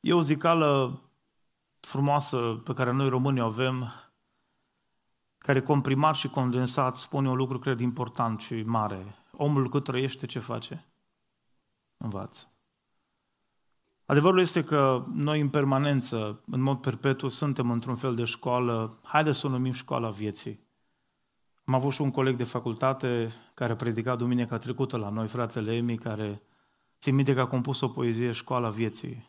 E o zicală frumoasă pe care noi românii o avem, care comprimat și condensat spune un lucru, cred, important și mare. Omul cât trăiește, ce face? Învață. Adevărul este că noi în permanență, în mod perpetu, suntem într-un fel de școală, haide să o numim școala vieții. Am avut și un coleg de facultate care predica duminica trecută la noi, fratele Emi, care țin minte că a compus o poezie Școala Vieții.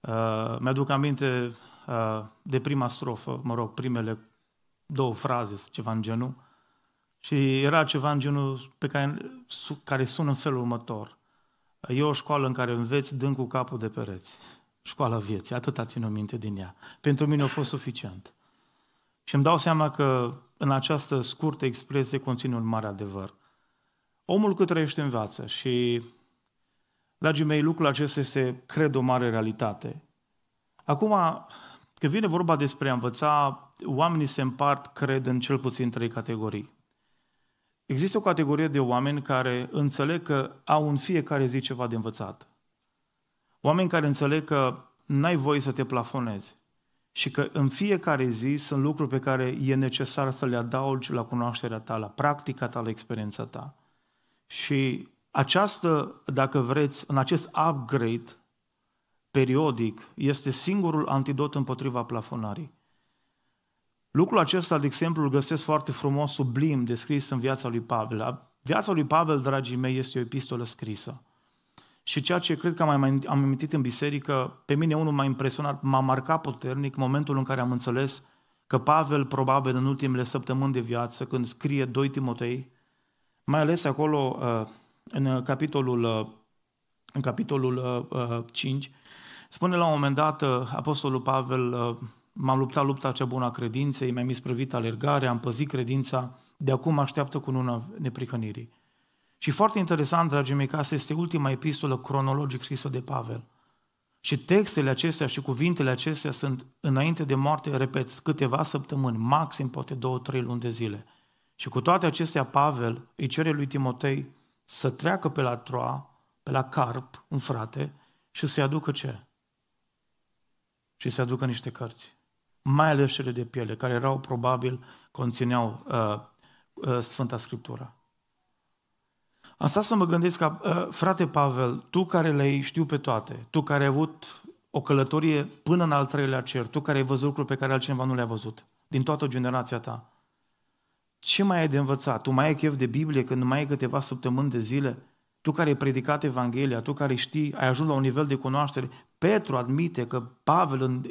Uh, mi-aduc aminte uh, de prima strofă, mă rog, primele două fraze, ceva în genul. Și era ceva în genul pe care, care sună în felul următor. E o școală în care înveți dând cu capul de pereți. Școala vieții, atâta țin o minte din ea. Pentru mine a fost suficient. Și îmi dau seama că în această scurtă expresie conține un mare adevăr. Omul cât trăiește învață și Dragii mei, lucrul acesta este, cred, o mare realitate. Acum, când vine vorba despre a învăța, oamenii se împart, cred, în cel puțin trei categorii. Există o categorie de oameni care înțeleg că au în fiecare zi ceva de învățat. Oameni care înțeleg că n-ai voie să te plafonezi și că în fiecare zi sunt lucruri pe care e necesar să le adaugi la cunoașterea ta, la practica ta, la experiența ta. Și această, dacă vreți, în acest upgrade periodic, este singurul antidot împotriva plafonării. Lucrul acesta, de exemplu, îl găsesc foarte frumos, sublim, descris în viața lui Pavel. Viața lui Pavel, dragii mei, este o epistolă scrisă. Și ceea ce cred că am mai amintit în biserică, pe mine unul m-a impresionat, m-a marcat puternic momentul în care am înțeles că Pavel, probabil în ultimele săptămâni de viață, când scrie 2 Timotei, mai ales acolo uh, Uh, uh, în capitolul, în capitolul 5, spune la un moment dat uh, Apostolul Pavel, m-am luptat lupta cea bună a credinței, mi-am isprăvit alergarea, am păzit credința, de acum așteaptă cu una neprihănirii. Și foarte interesant, dragii mei, că asta este ultima epistolă cronologic scrisă de Pavel. Și textele acestea și cuvintele acestea sunt înainte de moarte, repet, câteva săptămâni, maxim poate două, trei luni de zile. Și cu toate acestea, Pavel îi cere lui Timotei să treacă pe la troa, pe la carp, un frate, și să-i aducă ce? Și să aducă niște cărți. Mai ales cele de piele, care erau probabil, conțineau uh, uh, Sfânta Scriptură. Asta să mă gândesc că, uh, frate Pavel, tu care le știu pe toate, tu care ai avut o călătorie până în al treilea cer, tu care ai văzut lucruri pe care altcineva nu le-a văzut, din toată generația ta, ce mai ai de învățat? Tu mai ai chef de Biblie când mai ai câteva săptămâni de zile? Tu care ai predicat Evanghelia, tu care știi, ai ajuns la un nivel de cunoaștere. Petru admite că Pavel în,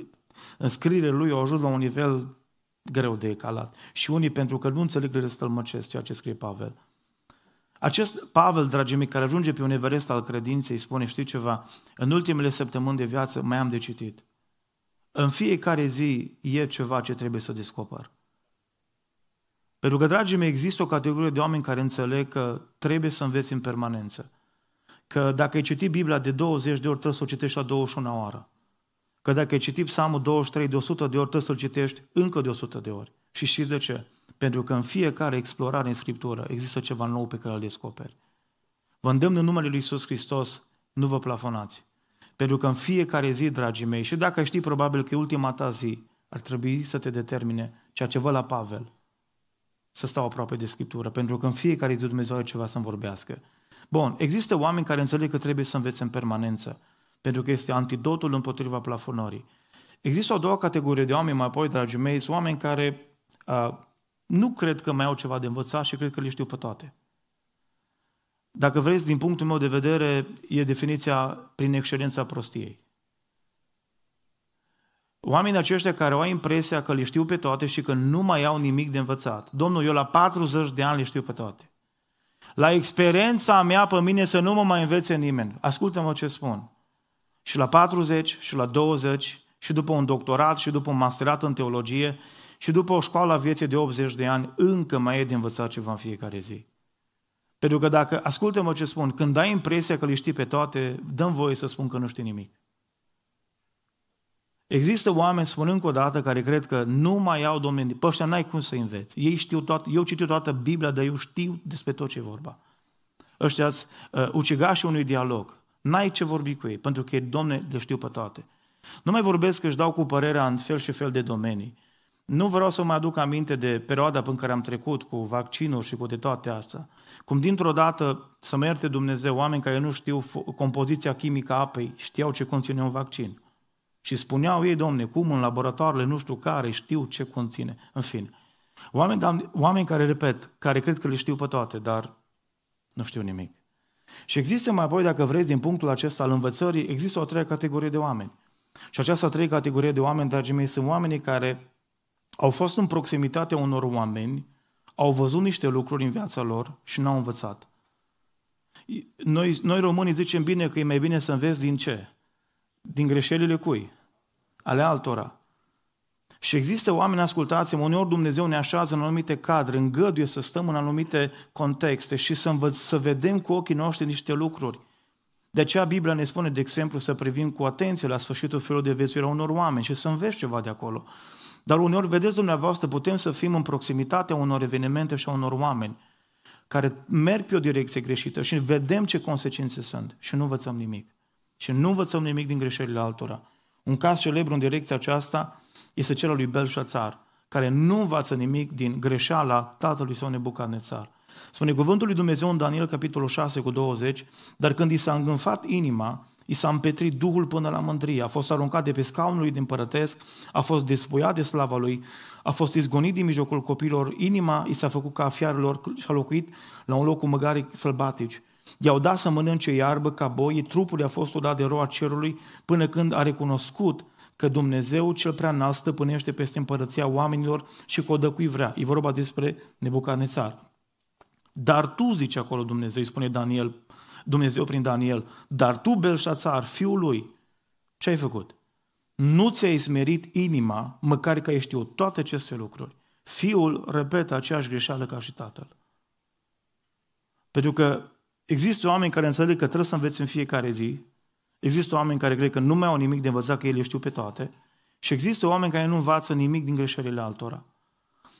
în scrierile lui a ajuns la un nivel greu de calat. Și unii pentru că nu înțeleg le răstălmăcesc ceea ce scrie Pavel. Acest Pavel, dragii mei, care ajunge pe un Everest al credinței, spune, știi ceva, în ultimele săptămâni de viață mai am de citit. În fiecare zi e ceva ce trebuie să descoperi. Pentru că, dragii mei, există o categorie de oameni care înțeleg că trebuie să înveți în permanență. Că dacă ai citit Biblia de 20 de ori, trebuie să o citești la 21 oară. Că dacă ai citit Psalmul 23 de 100 de ori, trebuie să-l citești încă de 100 de ori. Și știi de ce? Pentru că în fiecare explorare în Scriptură există ceva nou pe care îl descoperi. Vă îndemn în numele Lui Iisus Hristos, nu vă plafonați. Pentru că în fiecare zi, dragii mei, și dacă știi probabil că e ultima ta zi, ar trebui să te determine ceea ce vă la Pavel – să stau aproape de Scriptură, pentru că în fiecare zi Dumnezeu are ceva să-mi vorbească. Bun, există oameni care înțeleg că trebuie să învețe în permanență, pentru că este antidotul împotriva plafonării. Există o a doua categorie de oameni, mai apoi, dragii mei, sunt oameni care uh, nu cred că mai au ceva de învățat și cred că le știu pe toate. Dacă vreți, din punctul meu de vedere, e definiția prin excelența prostiei. Oamenii aceștia care au impresia că le știu pe toate și că nu mai au nimic de învățat. Domnul, eu la 40 de ani le știu pe toate. La experiența mea pe mine să nu mă mai învețe nimeni. Ascultă-mă ce spun. Și la 40, și la 20, și după un doctorat, și după un masterat în teologie, și după o școală a vieții de 80 de ani, încă mai e de învățat ceva în fiecare zi. Pentru că dacă, ascultă-mă ce spun, când ai impresia că le știi pe toate, dăm voie să spun că nu știi nimic. Există oameni, spun încă o dată, care cred că nu mai au domeni. Păi ăștia n-ai cum să înveți. Ei știu toată, eu citiu toată Biblia, dar eu știu despre tot ce e vorba. Ăștia sunt uh, ucigașii unui dialog. N-ai ce vorbi cu ei, pentru că ei, domne, le știu pe toate. Nu mai vorbesc că își dau cu părerea în fel și fel de domenii. Nu vreau să mă aduc aminte de perioada până care am trecut cu vaccinul și cu de toate astea. Cum dintr-o dată, să mă ierte Dumnezeu, oameni care nu știu compoziția chimică a apei, știau ce conține un vaccin. Și spuneau ei, domne, cum în laboratoarele nu știu care știu ce conține. În fine. Oameni, oameni care, repet, care cred că le știu pe toate, dar nu știu nimic. Și există mai apoi, dacă vreți, din punctul acesta al învățării, există o treia categorie de oameni. Și această a treia categorie de oameni, dragii mei, sunt oamenii care au fost în proximitatea unor oameni, au văzut niște lucruri în viața lor și n-au învățat. Noi, noi românii zicem bine că e mai bine să înveți din ce? Din greșelile cui? ale altora. Și există oameni, ascultați-mă, uneori Dumnezeu ne așează în anumite cadre, îngăduie să stăm în anumite contexte și să, învăț, să vedem cu ochii noștri niște lucruri. De aceea Biblia ne spune, de exemplu, să privim cu atenție la sfârșitul felul de viețuire a unor oameni și să înveți ceva de acolo. Dar uneori, vedeți dumneavoastră, putem să fim în proximitatea unor evenimente și a unor oameni care merg pe o direcție greșită și vedem ce consecințe sunt și nu învățăm nimic. Și nu învățăm nimic din greșelile altora. Un caz celebru în direcția aceasta este cel al lui Belșațar, care nu învață nimic din greșeala tatălui său Nebucanețar. Spune cuvântul lui Dumnezeu în Daniel capitolul 6 cu 20, dar când i s-a îngânfat inima, i s-a împetrit Duhul până la mândrie, a fost aruncat de pe scaunul lui din părătesc, a fost despuiat de slava lui, a fost izgonit din mijlocul copilor, inima i s-a făcut ca fiarilor și a locuit la un loc cu măgari sălbatici. I-au dat să mănânce iarbă ca boii, trupul i-a fost udat de roa cerului, până când a recunoscut că Dumnezeu cel prea înalt stăpânește peste împărăția oamenilor și că o dă cui vrea. E vorba despre Nebucanețar. Dar tu, zice acolo Dumnezeu, îi spune Daniel, Dumnezeu prin Daniel, dar tu, Belșațar, fiul lui, ce ai făcut? Nu ți-ai smerit inima, măcar că ai știut toate aceste lucruri. Fiul repetă aceeași greșeală ca și tatăl. Pentru că Există oameni care înțeleg că trebuie să înveți în fiecare zi, există oameni care cred că nu mai au nimic de învățat, că ei le știu pe toate, și există oameni care nu învață nimic din greșelile altora.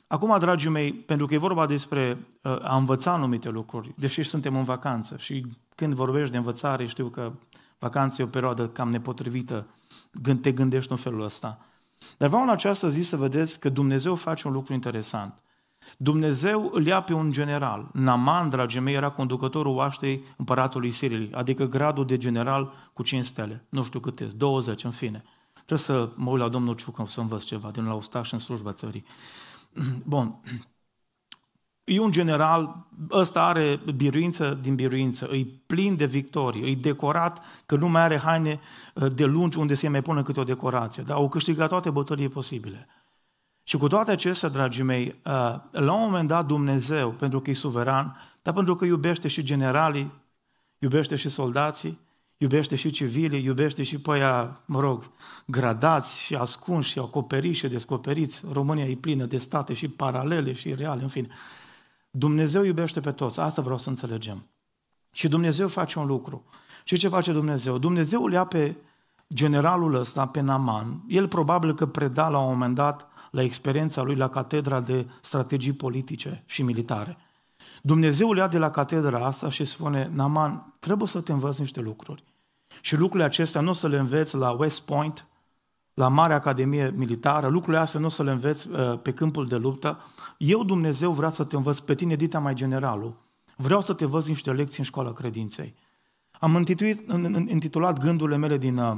Acum, dragii mei, pentru că e vorba despre uh, a învăța anumite lucruri, deși suntem în vacanță și când vorbești de învățare, știu că vacanța e o perioadă cam nepotrivită, te gândești în felul ăsta. Dar vreau în această zi să vedeți că Dumnezeu face un lucru interesant. Dumnezeu îl ia pe un general. Naman, dragii mei, era conducătorul oaștei împăratului Siriei, adică gradul de general cu 5 stele. Nu știu câte, 20, în fine. Trebuie să mă uit la domnul Ciucă să învăț ceva din la ostaș în slujba țării. Bun. E un general, ăsta are biruință din biruință, îi plin de victorii, îi decorat că nu mai are haine uh, de lungi unde să-i mai pună câte o decorație. Dar au câștigat toate bătăliile posibile. Și cu toate acestea, dragii mei, uh, la un moment dat Dumnezeu, pentru că e suveran, dar pentru că iubește și generalii, iubește și soldații, iubește și civilii, iubește și pe aia, mă rog, gradați și ascunși și acoperiți și descoperiți. România e plină de state și paralele și reale, în fine. Dumnezeu iubește pe toți, asta vreau să înțelegem. Și Dumnezeu face un lucru. Și ce face Dumnezeu? Dumnezeu îl ia pe generalul ăsta, pe Naman. El probabil că preda la un moment dat la experiența lui la catedra de strategii politice și militare. Dumnezeu le ia de la catedra asta și spune, Naman, trebuie să te învăț niște lucruri. Și lucrurile acestea nu o să le înveți la West Point, la Marea Academie Militară, lucrurile astea nu o să le înveți uh, pe câmpul de luptă. Eu, Dumnezeu, vreau să te învăț pe tine, Dita, mai generalul. Vreau să te văz niște lecții în școala credinței. Am intituit, intitulat gândurile mele din, uh,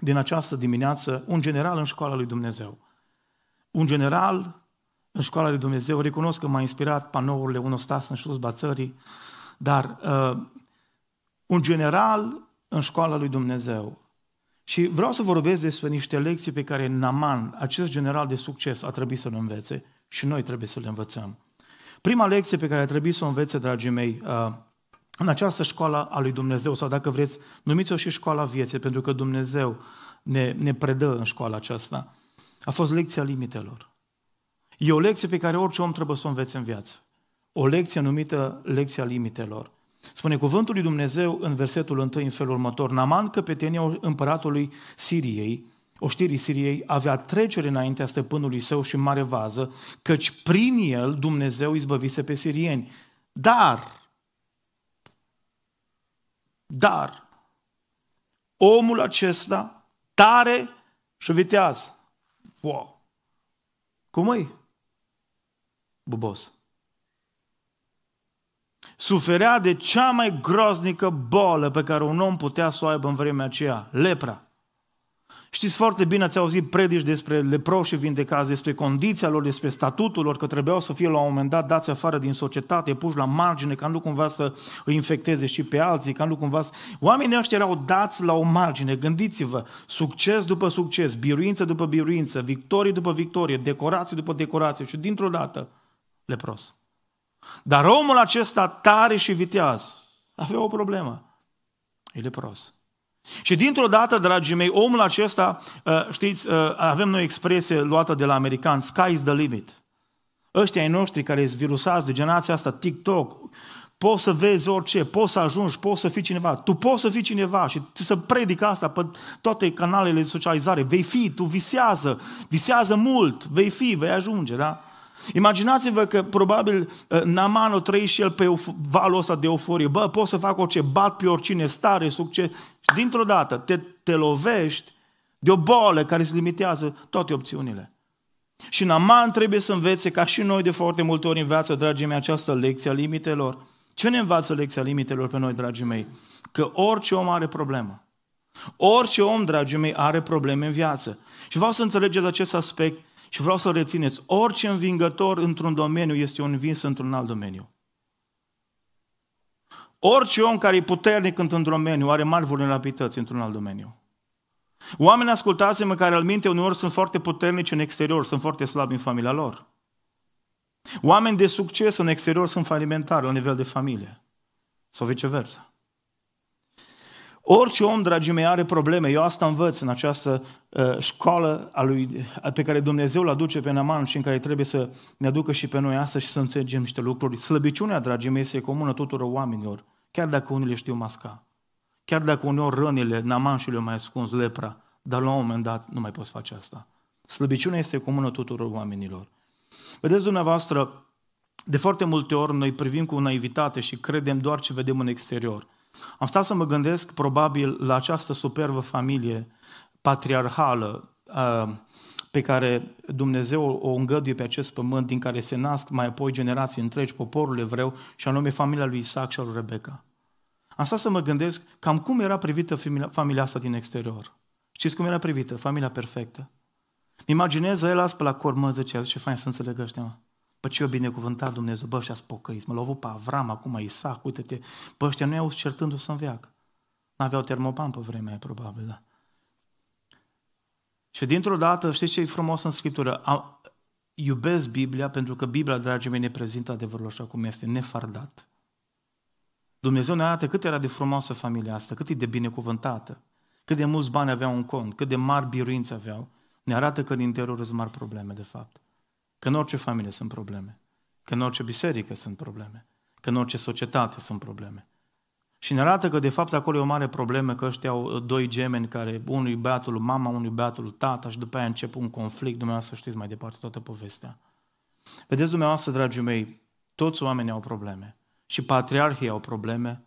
din această dimineață, un general în școala lui Dumnezeu un general în școala lui Dumnezeu, recunosc că m-a inspirat panourile unor stas în slujba țării, dar uh, un general în școala lui Dumnezeu. Și vreau să vorbesc despre niște lecții pe care Naman, acest general de succes, a trebuit să le învețe și noi trebuie să le învățăm. Prima lecție pe care a trebuit să o învețe, dragii mei, uh, în această școală a lui Dumnezeu, sau dacă vreți, numiți-o și școala vieții, pentru că Dumnezeu ne, ne predă în școala aceasta a fost lecția limitelor. E o lecție pe care orice om trebuie să o învețe în viață. O lecție numită lecția limitelor. Spune cuvântul lui Dumnezeu în versetul 1 în felul următor. Naman, căpetenia împăratului Siriei, oștirii Siriei, avea trecere înaintea stăpânului său și mare vază, căci prin el Dumnezeu izbăvise pe sirieni. Dar, dar, omul acesta, tare și viteaz, Wow! Cum e? Bubos. Suferea de cea mai groaznică boală pe care un om putea să o aibă în vremea aceea, lepra. Știți foarte bine, ați auzit predici despre leproșii vindecați, despre condiția lor, despre statutul lor, că trebuiau să fie la un moment dat dați afară din societate, puși la margine, ca nu cumva să îi infecteze și pe alții, ca nu cumva să... Oamenii ăștia erau dați la o margine, gândiți-vă, succes după succes, biruință după biruință, victorie după victorie, decorație după decorație și dintr-o dată lepros. Dar omul acesta tare și viteaz avea o problemă. E lepros. Și dintr-o dată, dragii mei, omul acesta, uh, știți, uh, avem noi expresie luată de la american, sky is the limit. Ăștia ai noștri care sunt virusați de generația asta, TikTok, poți să vezi orice, poți să ajungi, poți să fii cineva. Tu poți să fii cineva și să predic asta pe toate canalele de socializare. Vei fi, tu visează, visează mult, vei fi, vei ajunge, da? Imaginați-vă că probabil uh, Naman o trăi și el pe valul ăsta de euforie. Bă, pot să fac orice, bat pe oricine, stare, succes. Și dintr-o dată te, te lovești de o boală care îți limitează toate opțiunile. Și Naman trebuie să învețe, ca și noi de foarte multe ori în viață, dragii mei, această lecție a limitelor. Ce ne învață lecția limitelor pe noi, dragii mei? Că orice om are problemă. Orice om, dragii mei, are probleme în viață. Și vreau să înțelegeți acest aspect și vreau să rețineți, orice învingător într-un domeniu este un vins într-un alt domeniu. Orice om care e puternic într-un domeniu are mari vulnerabilități într-un alt domeniu. Oamenii, ascultați-mă, care al minte uneori sunt foarte puternici în exterior, sunt foarte slabi în familia lor. Oameni de succes în exterior sunt falimentari la nivel de familie sau viceversa. Orice om, dragii mei, are probleme. Eu asta învăț în această uh, școală a lui, uh, pe care Dumnezeu îl aduce pe Naman și în care trebuie să ne aducă și pe noi asta și să înțelegem niște lucruri. Slăbiciunea, dragii mei, este comună tuturor oamenilor, chiar dacă unii le știu masca. Chiar dacă uneori rănile, Naman și le mai ascuns lepra, dar la un moment dat nu mai poți face asta. Slăbiciunea este comună tuturor oamenilor. Vedeți dumneavoastră, de foarte multe ori noi privim cu naivitate și credem doar ce vedem în exterior – am stat să mă gândesc probabil la această superbă familie patriarhală uh, pe care Dumnezeu o îngăduie pe acest pământ, din care se nasc mai apoi generații întregi, poporul evreu, și anume familia lui Isaac și a lui Rebecca. Am stat să mă gândesc cam cum era privită familia asta din exterior. Știți cum era privită? Familia perfectă. Imaginez el aspă pe la cormă, zice, ce fain să înțelegă ăștia, mă după ce eu binecuvântat Dumnezeu, bă, și-a spocăit, mă lovut pe Avram, acum Isaac, uite-te, bă, ăștia nu i-au certându-se în veac. N-aveau termopan pe vremea aia, probabil, da. Și dintr-o dată, știți ce e frumos în Scriptură? iubesc Biblia pentru că Biblia, dragii mei, ne prezintă adevărul așa cum este, nefardat. Dumnezeu ne arată cât era de frumoasă familia asta, cât e de binecuvântată, cât de mulți bani aveau în cont, cât de mari biruințe aveau. Ne arată că în interior sunt mari probleme, de fapt. Că în orice familie sunt probleme. Că în orice biserică sunt probleme. Că în orice societate sunt probleme. Și ne arată că, de fapt, acolo e o mare problemă, că ăștia au uh, doi gemeni care, unul băiatul mama, unul băiatul tata și după aia încep un conflict, dumneavoastră știți mai departe toată povestea. Vedeți dumneavoastră, dragii mei, toți oamenii au probleme. Și patriarhii au probleme,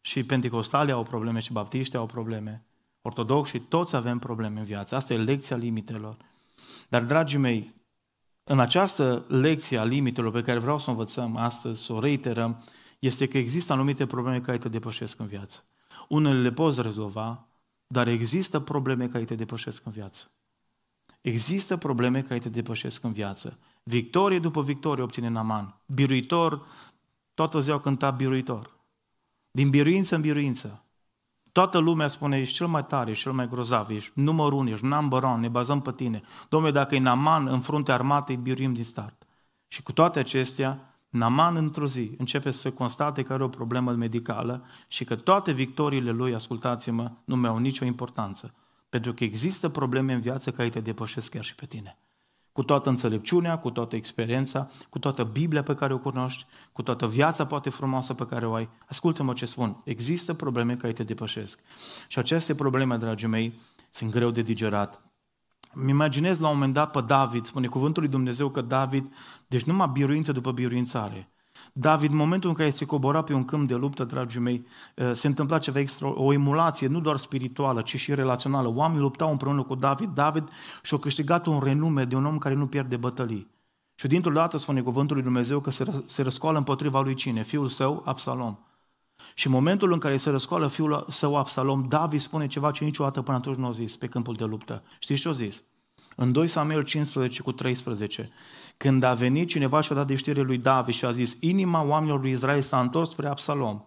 și pentecostalii au probleme, și baptiștii au probleme, ortodoxi, toți avem probleme în viață. Asta e lecția limitelor. Dar, dragii mei, în această lecție a limitelor pe care vreau să o învățăm astăzi, să o reiterăm, este că există anumite probleme care te depășesc în viață. Unele le poți rezolva, dar există probleme care te depășesc în viață. Există probleme care te depășesc în viață. Victorie după victorie obține Naman. Biruitor, toată ziua cânta biruitor. Din biruință în biruință. Toată lumea spune, ești cel mai tare, ești cel mai grozav, ești numărul unu, ești number one, ne bazăm pe tine. Domnule, dacă e Naman în fruntea armatei, biruim din start. Și cu toate acestea, Naman într-o zi începe să constate că are o problemă medicală și că toate victoriile lui, ascultați-mă, nu mai au nicio importanță. Pentru că există probleme în viață care te depășesc chiar și pe tine. Cu toată înțelepciunea, cu toată experiența, cu toată Biblia pe care o cunoști, cu toată viața poate frumoasă pe care o ai. Ascultă-mă ce spun. Există probleme care te depășesc. Și aceste probleme, dragii mei, sunt greu de digerat. Mi imaginez la un moment dat pe David, spune cuvântul lui Dumnezeu că David, deci numai biruință după biruință are. David, în momentul în care se cobora pe un câmp de luptă, dragii mei, eh, se întâmpla ceva extra, o emulație, nu doar spirituală, ci și relațională. Oamenii luptau împreună cu David, David și-a câștigat un renume de un om care nu pierde bătălii. Și dintr-o dată spune cuvântul lui Dumnezeu că se, ră, se răscoală împotriva lui cine? Fiul său, Absalom. Și în momentul în care se răscoală fiul său, Absalom, David spune ceva ce niciodată până atunci nu a zis pe câmpul de luptă. Știți ce a zis? În 2 Samuel 15 cu 13. Când a venit cineva și a dat de știre lui David și a zis, inima oamenilor lui Israel s-a întors spre Absalom.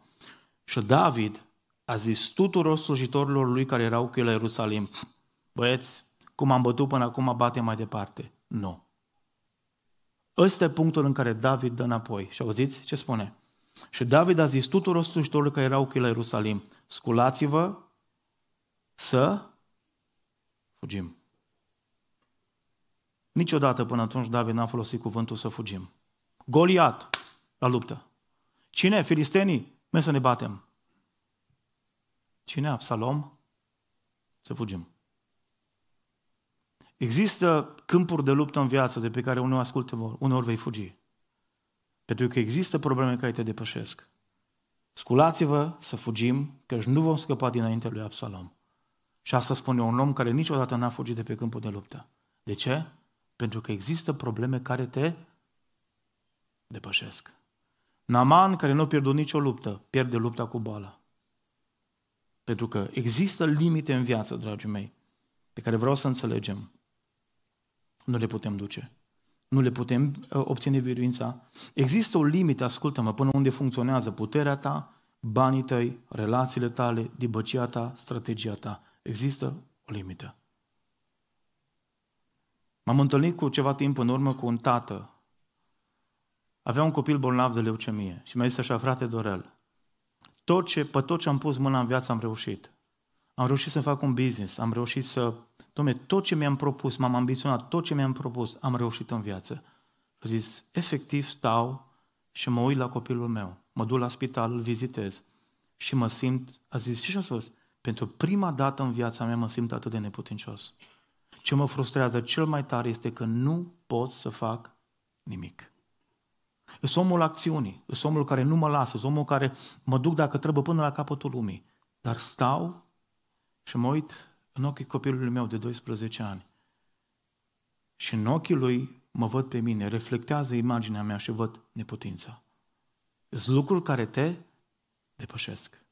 Și David a zis tuturor slujitorilor lui care erau cu el la Ierusalim, băieți, cum am bătut până acum, bate mai departe. Nu. Ăsta e punctul în care David dă înapoi. Și auziți ce spune? Și David a zis tuturor slujitorilor care erau cu el la Ierusalim, sculați-vă să fugim. Niciodată până atunci David n-a folosit cuvântul să fugim. Goliat la luptă. Cine? Filistenii? Merg să ne batem. Cine? Absalom? Să fugim. Există câmpuri de luptă în viață de pe care unul ascultă, uneori vei fugi. Pentru că există probleme care te depășesc. Sculați-vă să fugim, căci nu vom scăpa dinainte lui Absalom. Și asta spune un om care niciodată n-a fugit de pe câmpul de luptă. De ce? Pentru că există probleme care te depășesc. Naman, care nu pierde nicio luptă, pierde lupta cu boala. Pentru că există limite în viață, dragii mei, pe care vreau să înțelegem. Nu le putem duce. Nu le putem ă, obține biruința. Există o limită, ascultă-mă, până unde funcționează puterea ta, banii tăi, relațiile tale, dibăcia ta, strategia ta. Există o limită. M-am întâlnit cu ceva timp în urmă cu un tată. Avea un copil bolnav de leucemie și mi-a zis așa, frate Dorel, tot ce, pe tot ce am pus mâna în viață am reușit. Am reușit să fac un business, am reușit să... Dom'le, tot ce mi-am propus, m-am ambiționat, tot ce mi-am propus, am reușit în viață. Și zis, efectiv stau și mă uit la copilul meu. Mă duc la spital, îl vizitez și mă simt, a zis, și a spus, pentru prima dată în viața mea mă simt atât de neputincios. Ce mă frustrează cel mai tare este că nu pot să fac nimic. Sunt omul acțiunii, sunt omul care nu mă lasă, sunt omul care mă duc dacă trebuie până la capătul lumii. Dar stau și mă uit în ochii copilului meu de 12 ani. Și în ochii lui mă văd pe mine, reflectează imaginea mea și văd neputința. Sunt lucruri care te depășesc.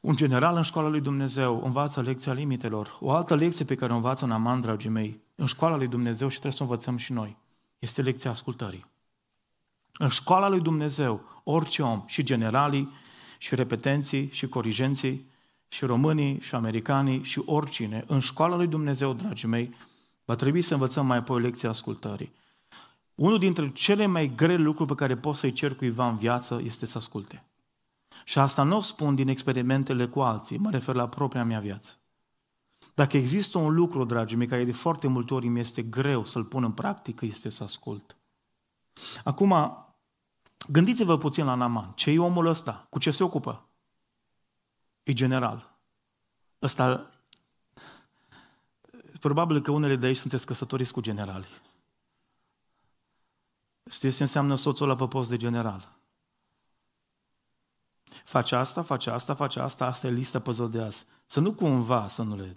Un general în școala lui Dumnezeu învață lecția limitelor. O altă lecție pe care o învață în dragii mei, în școala lui Dumnezeu și trebuie să o învățăm și noi, este lecția ascultării. În școala lui Dumnezeu, orice om și generalii și repetenții și corigenții și românii și americanii și oricine, în școala lui Dumnezeu, dragii mei, va trebui să învățăm mai apoi lecția ascultării. Unul dintre cele mai grele lucruri pe care poți să-i cer cuiva în viață este să asculte. Și asta nu o spun din experimentele cu alții, mă refer la propria mea viață. Dacă există un lucru, dragii mei, care de foarte multe ori mi este greu să-l pun în practică, este să ascult. Acum, gândiți-vă puțin la Naman. ce e omul ăsta? Cu ce se ocupă? E general. Ăsta... Probabil că unele de aici sunteți căsătoriți cu generali. Știți ce înseamnă soțul la pe post de general? Face asta, face asta, face asta, asta e lista pe ziua de azi. Să nu cumva să nu le...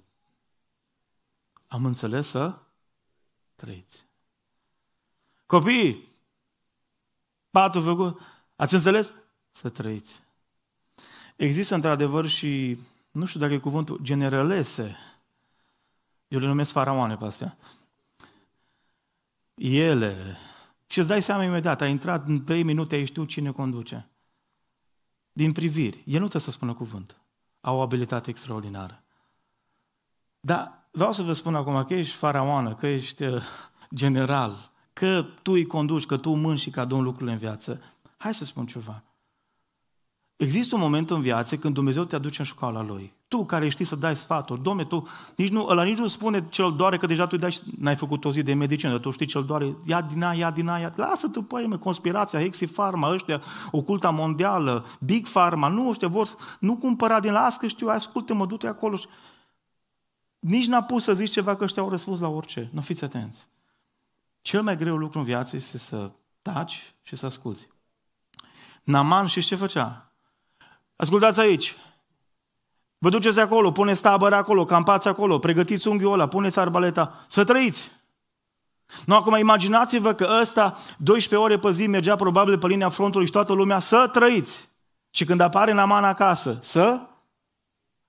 Am înțeles să trăiți. Copii, patul făcut, ați înțeles? Să trăiți. Există într-adevăr și, nu știu dacă e cuvântul, generalese. Eu le numesc faraoane pe astea. Ele. Și îți dai seama imediat, ai intrat în trei minute, ai știut cine conduce din priviri. El nu trebuie să spună cuvânt. Au o abilitate extraordinară. Dar vreau să vă spun acum că ești faraoană, că ești uh, general, că tu îi conduci, că tu mânci și că adun lucrurile în viață. Hai să spun ceva. Există un moment în viață când Dumnezeu te aduce în școala Lui. Tu care știi să dai sfaturi, domne, tu nici nu, ăla nici nu spune cel doare că deja tu dai și n-ai făcut o zi de medicină, dar tu știi cel doare, ia din aia, ia din aia, lasă tu păi, mă, conspirația, Hexifarma, ăștia, oculta mondială, Big Pharma, nu ăștia vor, nu cumpăra din la, că știu, ascultă-mă, du-te acolo. Și... Nici n-a pus să zici ceva că ăștia au răspuns la orice, nu fiți atenți. Cel mai greu lucru în viață este să taci și să asculți. Naman și ce făcea? Ascultați aici. Vă duceți acolo, puneți tabără acolo, campați acolo, pregătiți unghiul ăla, puneți arbaleta, să trăiți. Nu, acum imaginați-vă că ăsta 12 ore pe zi mergea probabil pe linia frontului și toată lumea să trăiți. Și când apare Naman acasă, să?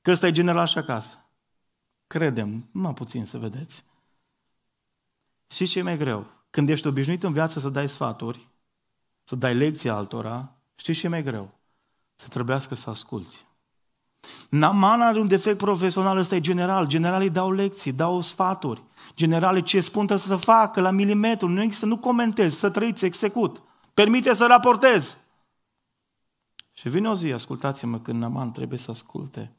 Că ăsta e general și acasă. Credem, mai puțin să vedeți. Și ce e mai greu? Când ești obișnuit în viață să dai sfaturi, să dai lecții altora, știi ce e mai greu? să trebuiască să asculți. Naman are un defect profesional, ăsta e general. Generalii dau lecții, dau sfaturi. Generalii ce spun să facă la milimetru. Nu există, nu comentez, să trăiți, execut. Permite să raportez. Și vine o zi, ascultați-mă, când Naman trebuie să asculte.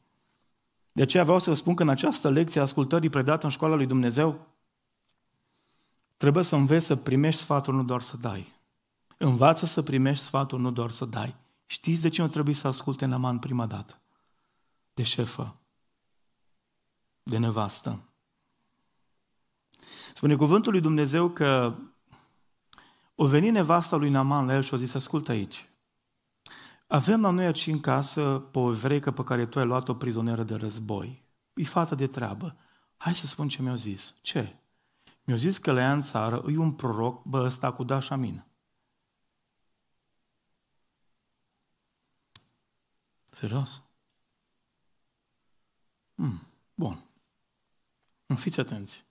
De aceea vreau să vă spun că în această lecție ascultării predată în școala lui Dumnezeu, trebuie să înveți să primești sfatul, nu doar să dai. Învață să primești sfatul, nu doar să dai. Știți de ce nu trebuie să asculte Naman prima dată? De șefă. De nevastă. Spune cuvântul lui Dumnezeu că o veni nevasta lui Naman la el și o zis, ascultă aici. Avem la noi aici în casă pe o evreică pe care tu ai luat-o prizonieră de război. E fata de treabă. Hai să spun ce mi-au zis. Ce? Mi-au zis că la ea în țară e un proroc, bă, ăsta cu mină. Serios? Hmm, bun. Fiți atenți.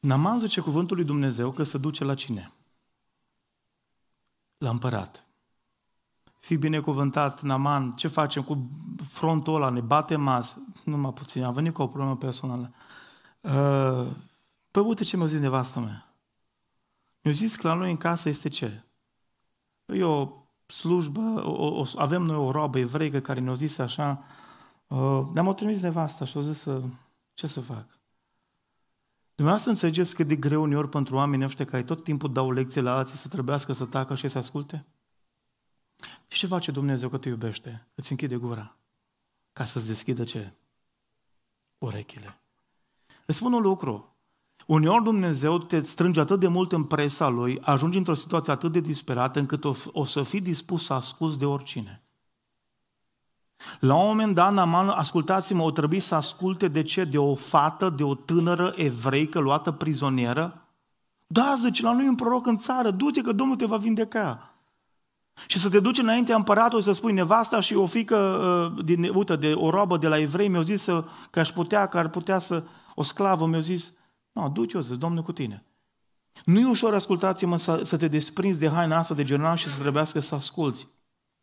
Naman zice cuvântul lui Dumnezeu că se duce la cine? La împărat. Fi binecuvântat, Naman, ce facem cu frontul ăla? Ne bate mas? Numai puțin, a venit cu o problemă personală. Uh, păi uite ce mi-a zis nevastă mea. Mi-a zis că la noi în casă este ce? eu slujbă, o, o, avem noi o roabă evreică care ne-a zis așa, uh, dar m-a trimis nevasta și a zis să, ce să fac? Dumneavoastră înțelegeți cât de greu uneori pentru oamenii ăștia care tot timpul dau lecții la alții să trebuiască să tacă și să asculte? Și ce face Dumnezeu că te iubește? Îți închide gura ca să-ți deschidă ce? Urechile. Îți spun un lucru, Uneori Dumnezeu te strânge atât de mult în presa Lui, ajungi într-o situație atât de disperată încât o, o să fii dispus să asculți de oricine. La un moment dat, Naman, ascultați-mă, o trebuie să asculte de ce? De o fată, de o tânără evreică luată prizonieră? Da, zice, la noi un proroc în țară, du-te că Domnul te va vindeca. Și să te duci înaintea împăratului să spui nevasta și o fică, uh, din, uite, de, o roabă de la evrei mi-au zis să, că aș putea, că ar putea să, o sclavă mi-a zis nu, du-te eu, zic, Domnul cu tine. Nu e ușor, ascultați-mă, să, să te desprinzi de haina asta de general și să trebuiască să asculți.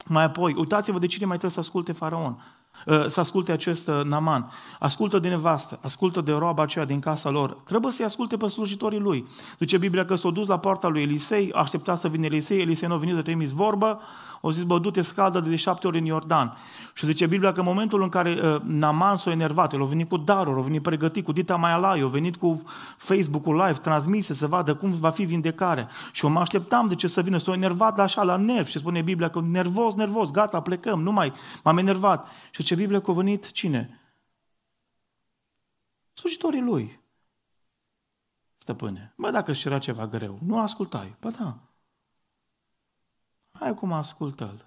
Mai apoi, uitați-vă de cine mai trebuie să asculte faraon. Eh, să asculte acest eh, Naman. Ascultă de nevastă, ascultă de roaba aceea din casa lor. Trebuie să-i asculte pe slujitorii lui. Zice Biblia că s-a dus la poarta lui Elisei, aștepta să vină Elisei, Elisei nu a venit, de trimis vorbă, o zis, bă, du-te scaldă de șapte ori în Iordan. Și zice Biblia că în momentul în care uh, Naman s-a enervat, el a venit cu daruri, a venit pregătit cu Dita Mai Alai, a venit cu Facebook-ul live, transmise să vadă cum va fi vindecare. Și o mă așteptam de ce să vină, s-a enervat așa la nerv. și spune Biblia că nervos, nervos, gata, plecăm, nu mai, m-am enervat. Și Zice Biblia că a venit cine? Slujitorii lui. Stăpâne, bă, dacă îți era ceva greu, nu ascultai. Bă, da. Hai acum ascultă-l.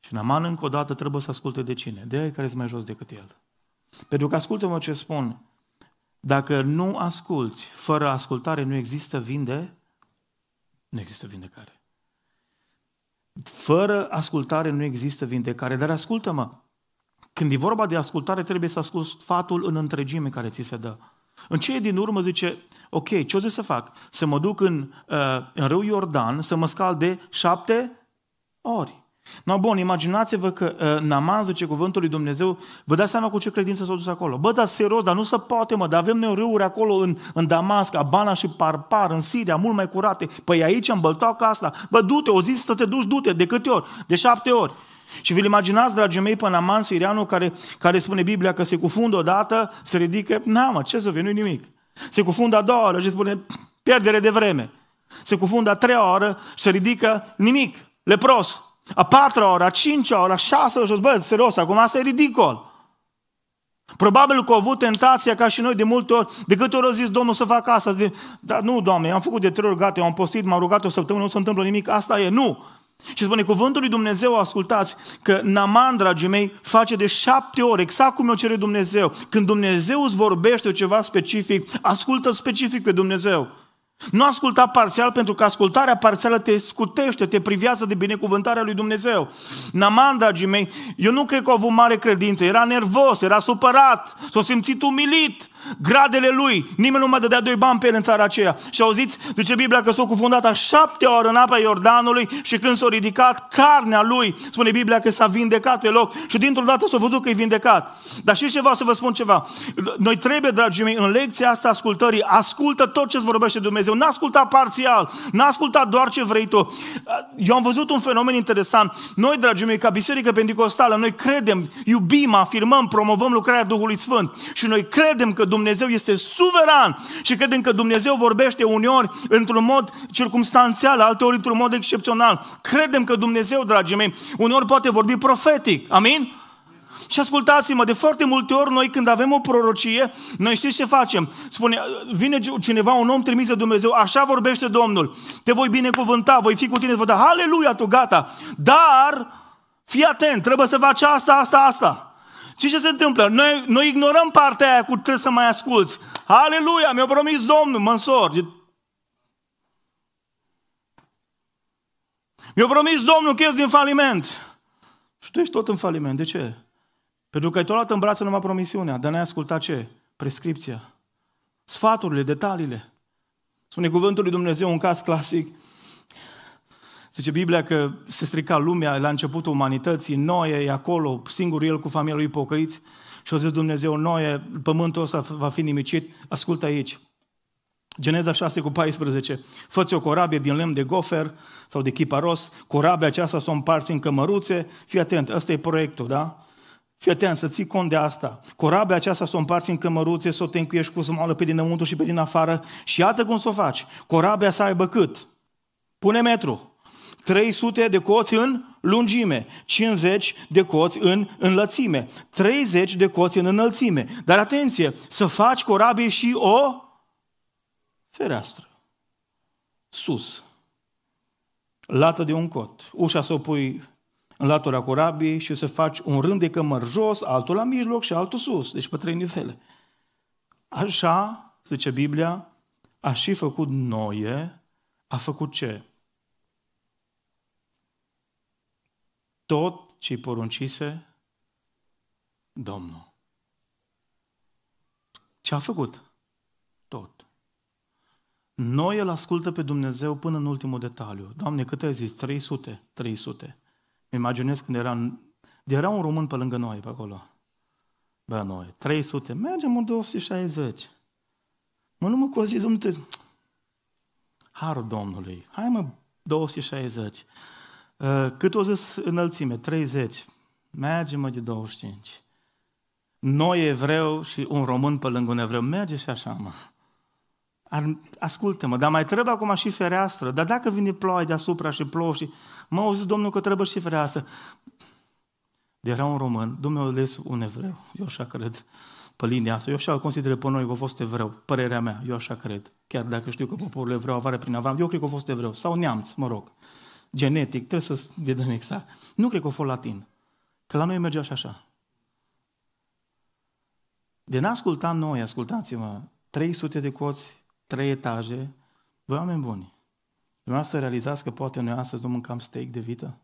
Și Naman încă o dată trebuie să asculte de cine? De ei care sunt mai jos decât el. Pentru că ascultă-mă ce spun. Dacă nu asculți, fără ascultare nu există vinde, nu există vindecare. Fără ascultare nu există vindecare, dar ascultă-mă, când e vorba de ascultare, trebuie să asculți sfatul în întregime care ți se dă. În ce e din urmă zice, ok, ce o să fac? Să mă duc în, uh, în râul Iordan, să mă scal de șapte ori. No, bun, imaginați-vă că uh, Naman, zice cuvântul lui Dumnezeu, vă dați seama cu ce credință s-a dus acolo. Bă, dar serios, dar nu se poate, mă, dar avem noi râuri acolo în, în Damasc, Abana și Parpar, în Siria, mult mai curate. Păi aici, în băltoaca asta, bă, du-te, o zi să te duci, du-te, de câte ori? De șapte ori. Și vi-l imaginați, dragii mei, pe Naman Sirianu, care, care spune Biblia că se cufundă odată, se ridică, na mă, ce să vină nu nimic. Se cufundă a doua oră și spune, pierdere de vreme. Se cufundă a treia oră și se ridică nimic, lepros. A patra oră, a cincea oră, a șasea oră, bă, serios, acum asta e ridicol. Probabil că au avut tentația ca și noi de multe ori, de câte ori au zis Domnul să fac asta, zis, dar nu, Doamne, am făcut de trei ori, gata, eu am postit, m-am rugat o săptămână, nu se întâmplă nimic, asta e, nu. Și spune cuvântul lui Dumnezeu, ascultați, că Naman, dragii mei, face de șapte ori, exact cum o cere Dumnezeu. Când Dumnezeu îți vorbește ceva specific, ascultă specific pe Dumnezeu. Nu asculta parțial, pentru că ascultarea parțială te scutește, te privează de binecuvântarea lui Dumnezeu. Naman, dragii mei, eu nu cred că a avut mare credință. Era nervos, era supărat, s-a simțit umilit gradele lui. Nimeni nu mai dădea doi bani pe el în țara aceea. Și auziți, zice Biblia că s-a cufundat a șapte ori în apa Iordanului și când s-a ridicat carnea lui, spune Biblia că s-a vindecat pe loc și dintr-o dată s-a văzut că e vindecat. Dar și ceva, să vă spun ceva. Noi trebuie, dragii mei, în lecția asta ascultării, ascultă tot ce vorbește Dumnezeu. N-a ascultat parțial, n-a ascultat doar ce vrei tu. Eu am văzut un fenomen interesant. Noi, dragii mei, ca biserică pentecostală, noi credem, iubim, afirmăm, promovăm lucrarea Duhului Sfânt și noi credem că Dumnezeu este suveran și credem că Dumnezeu vorbește uneori într-un mod circumstanțial, alteori într-un mod excepțional. Credem că Dumnezeu, dragii mei, uneori poate vorbi profetic. Amin? Și ascultați-mă, de foarte multe ori noi când avem o prorocie, noi știți ce facem? Spune, vine cineva, un om trimis de Dumnezeu, așa vorbește Domnul, te voi binecuvânta, voi fi cu tine, voi da, haleluia, tu, gata. Dar, fii atent, trebuie să faci asta, asta, asta. Și ce se întâmplă? Noi, noi ignorăm partea aia cu trebuie să mai asculți. Aleluia, mi-a promis Domnul, mă însor. Mi-a promis Domnul că ies din faliment. Și tu ești tot în faliment. De ce? Pentru că ai tot luat în brață numai promisiunea, dar n-ai ascultat ce? Prescripția. Sfaturile, detaliile. Spune cuvântul lui Dumnezeu un caz clasic. Zice Biblia că se strica lumea la începutul umanității, Noe e acolo, singur el cu familia lui pocăiți și a zis Dumnezeu, Noe, pământul ăsta va fi nimicit, ascultă aici. Geneza 6 cu 14. Făți o corabie din lemn de gofer sau de chiparos, corabia aceasta să o împarți în cămăruțe. Fii atent, ăsta e proiectul, da? Fii atent, să ții cont de asta. Corabia aceasta să o împarți în cămăruțe, să o tencuiești cu smoală pe dinăuntru și pe din afară. Și iată cum să o faci. Corabia să aibă cât? Pune metru. 300 de coți în lungime, 50 de coți în înlățime, 30 de coți în înălțime. Dar atenție, să faci corabie și o fereastră. Sus. Lată de un cot. Ușa să o pui în latura corabiei și să faci un rând de cămăr jos, altul la mijloc și altul sus, deci pe trei nivele. Așa, zice Biblia, a și făcut Noe, a făcut ce? tot ce i poruncise Domnul. Ce a făcut? Tot. Noi îl ascultă pe Dumnezeu până în ultimul detaliu. Doamne, cât ai zis? 300? 300. Îmi imaginez când era, era un român pe lângă noi, pe acolo. Bă, noi, 300, mergem în 260. Mă, nu mă cozi, nu te... Harul Domnului, hai mă, 260. Eh, cât o zis înălțime? 30. Merge-mă de 25. Noi evreu și un român pe lângă un evreu. Merge și așa, mă. Ascultă-mă, dar mai trebuie acum și fereastră. Dar dacă vine ploaie deasupra și plouă și... Mă, auzi Domnul că trebuie și fereastră. era un român, Dumnezeu ales un evreu. Eu așa cred pe linia asta. Eu așa îl consider pe noi că a fost evreu, părerea mea, eu așa cred. Chiar dacă știu că poporul evreu avare prin avam, eu cred că a fost evreu, sau neamț, mă rog. Uh, genetic, trebuie să vedem exact. Nu cred că o fost latin. Că la noi merge așa, așa. De n-ascultam noi, ascultați-mă, 300 de coți, 3 etaje, voi oameni buni. Dumneavoastră să realizați că poate noi astăzi nu mâncam steak de vită?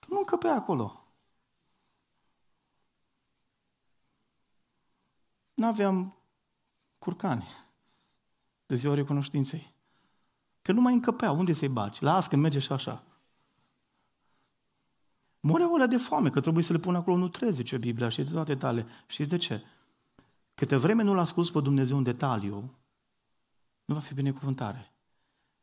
Că nu pe acolo. Nu aveam curcani de ziua recunoștinței. Că nu mai încăpea. Unde să-i baci? Las că merge și așa. Mureau alea de foame, că trebuie să le pun acolo nu trezi ce Biblia și toate tale. Știți de ce? Câte vreme nu l-a spus pe Dumnezeu în detaliu, nu va fi binecuvântare.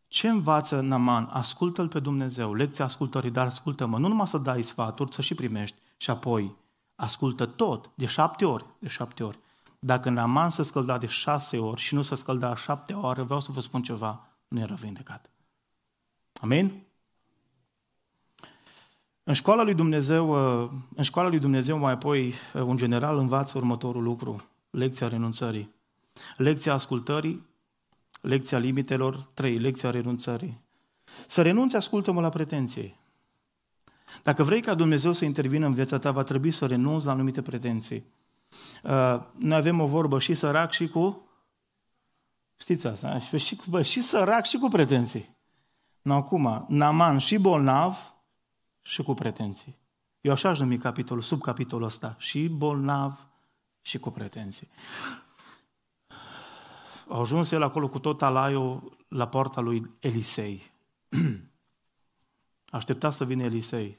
Ce învață Naman? Ascultă-L pe Dumnezeu, lecția ascultării, dar ascultă-mă. Nu numai să dai sfaturi, să și primești. Și apoi, ascultă tot, de șapte ori, de șapte ori. Dacă Naman se scălda de șase ori și nu se scălda șapte ori, vreau să vă spun ceva nu era vindecat. Amin? În școala lui Dumnezeu, uh, în școala lui Dumnezeu mai apoi, uh, un general învață următorul lucru, lecția renunțării. Lecția ascultării, lecția limitelor, 3, lecția renunțării. Să renunți, ascultă-mă la pretenții. Dacă vrei ca Dumnezeu să intervină în viața ta, va trebui să renunți la anumite pretenții. Uh, noi avem o vorbă și sărac și cu Știți asta? Și, și, bă, și sărac și cu pretenții. No, acum, Naman și bolnav și cu pretenții. Eu așa aș numi capitolul, subcapitolul ăsta. Și bolnav și cu pretenții. A ajuns el acolo cu tot alaiul la poarta lui Elisei. Aștepta să vină Elisei.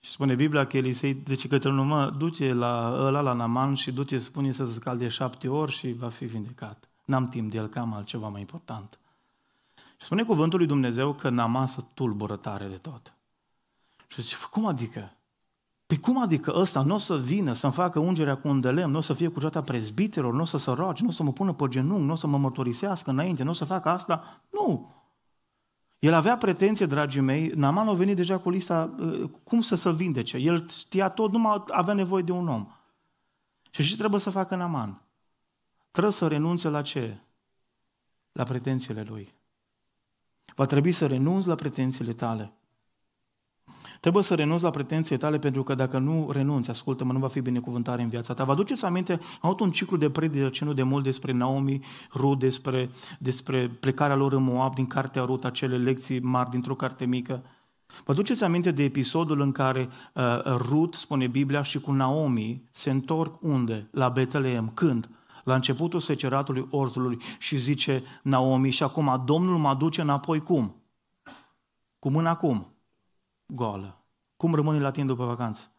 Și spune Biblia că Elisei zice către unul, mă, duce la ăla, la Naman și duce, spune să se scalde șapte ori și va fi vindecat. N-am timp de el, cam altceva mai important. Și spune cuvântul lui Dumnezeu că Naman se tulbură tare de tot. Și zice, cum adică? Pe păi cum adică ăsta nu o să vină să-mi facă ungerea cu un delem, nu o să fie cu joata prezbiterilor, nu o să se roage, nu o să mă pună pe genunchi, nu o să mă mărturisească înainte, nu o să facă asta? Nu! El avea pretenție, dragii mei, Naman a venit deja cu lista uh, cum să se vindece. El știa tot, numai avea nevoie de un om. Și ce trebuie să facă Naman? Trebuie să renunțe la ce? La pretențiile lui. Va trebui să renunți la pretențiile tale. Trebuie să renunți la pretenții tale pentru că dacă nu renunți, ascultă-mă, nu va fi binecuvântare în viața ta. Vă aduceți aminte, am avut un ciclu de predică de mult despre Naomi, Ru, despre, despre plecarea lor în Moab din cartea Rut, acele lecții mari dintr-o carte mică. Vă duceți aminte de episodul în care uh, Ruth, spune Biblia, și cu Naomi se întorc unde? La Betleem. Când? La începutul seceratului orzului și zice Naomi, și acum Domnul mă aduce înapoi cum? Cu mâna cum? goală. Cum rămâne la tine după vacanță?